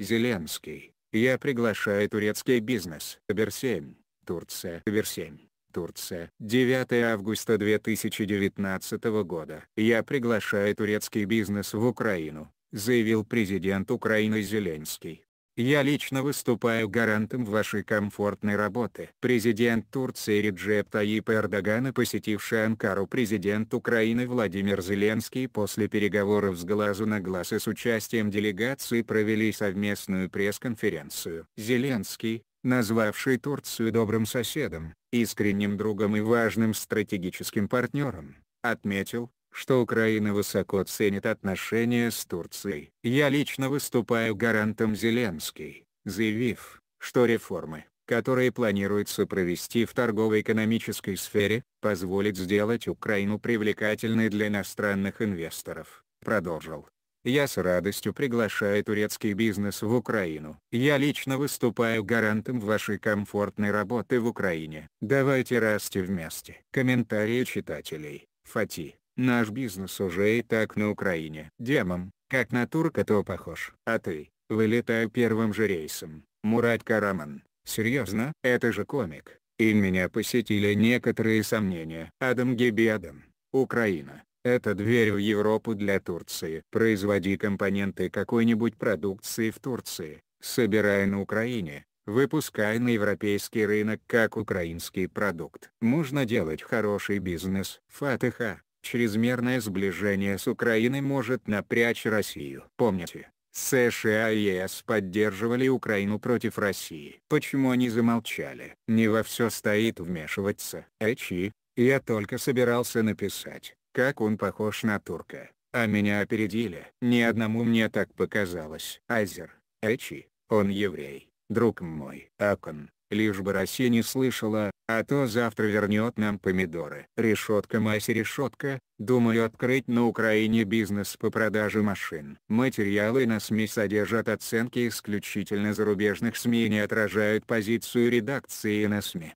Зеленский, я приглашаю турецкий бизнес. Бер-7, Турция. Бер-7. Турция. 9 августа 2019 года. «Я приглашаю турецкий бизнес в Украину», заявил президент Украины Зеленский. Я лично выступаю гарантом вашей комфортной работы. Президент Турции Реджеп Таип Эрдоган и посетивший Анкару президент Украины Владимир Зеленский после переговоров с глазу на глаз и с участием делегации провели совместную пресс-конференцию. Зеленский, назвавший Турцию добрым соседом, искренним другом и важным стратегическим партнером, отметил, что Украина высоко ценит отношения с Турцией. Я лично выступаю гарантом Зеленский, заявив, что реформы, которые планируется провести в торгово-экономической сфере, позволят сделать Украину привлекательной для иностранных инвесторов, продолжил. Я с радостью приглашаю турецкий бизнес в Украину. Я лично выступаю гарантом вашей комфортной работы в Украине. Давайте расти вместе. Комментарии читателей. Фати. Наш бизнес уже и так на Украине. демом, как на турка то похож. А ты, вылетаю первым же рейсом. Мурат Караман, серьезно? Это же комик. И меня посетили некоторые сомнения. Адам Гебиадам, Украина. Это дверь в Европу для Турции. Производи компоненты какой-нибудь продукции в Турции, собирай на Украине, выпускай на европейский рынок как украинский продукт. Можно делать хороший бизнес. Фатыха, Чрезмерное сближение с Украиной может напрячь Россию. Помните, США и ЕС поддерживали Украину против России. Почему они замолчали? Не во все стоит вмешиваться. Эчи, я только собирался написать, как он похож на турка, а меня опередили. Ни одному мне так показалось. Азер, Эчи, он еврей, друг мой. Акон, лишь бы Россия не слышала, а то завтра вернет нам помидоры. Решетка Майси решетка, думаю открыть на Украине бизнес по продаже машин. Материалы на СМИ содержат оценки исключительно зарубежных СМИ и не отражают позицию редакции на СМИ.